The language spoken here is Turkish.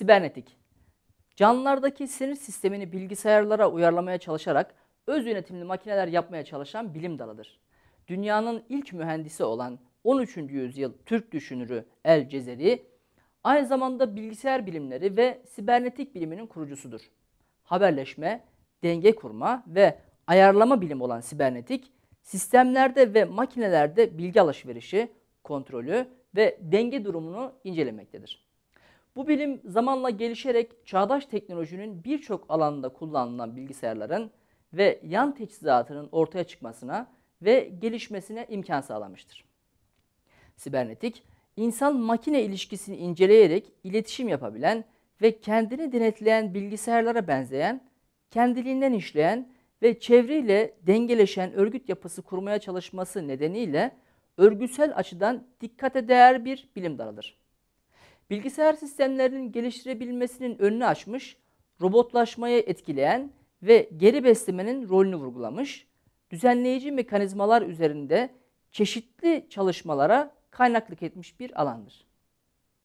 Sibernetik. Canlılardaki sinir sistemini bilgisayarlara uyarlamaya çalışarak öz yönetimli makineler yapmaya çalışan bilim dalıdır. Dünyanın ilk mühendisi olan 13. yüzyıl Türk düşünürü El Cezeri aynı zamanda bilgisayar bilimleri ve sibernetik biliminin kurucusudur. Haberleşme, denge kurma ve ayarlama bilimi olan sibernetik, sistemlerde ve makinelerde bilgi alışverişi, kontrolü ve denge durumunu incelemektedir. Bu bilim zamanla gelişerek çağdaş teknolojinin birçok alanda kullanılan bilgisayarların ve yan teçhizatının ortaya çıkmasına ve gelişmesine imkan sağlamıştır. Sibernetik, insan-makine ilişkisini inceleyerek iletişim yapabilen ve kendini denetleyen bilgisayarlara benzeyen, kendiliğinden işleyen ve çevreyle dengeleşen örgüt yapısı kurmaya çalışması nedeniyle örgütsel açıdan dikkate değer bir bilim dalıdır bilgisayar sistemlerinin geliştirebilmesinin önünü açmış, robotlaşmayı etkileyen ve geri beslemenin rolünü vurgulamış, düzenleyici mekanizmalar üzerinde çeşitli çalışmalara kaynaklık etmiş bir alandır.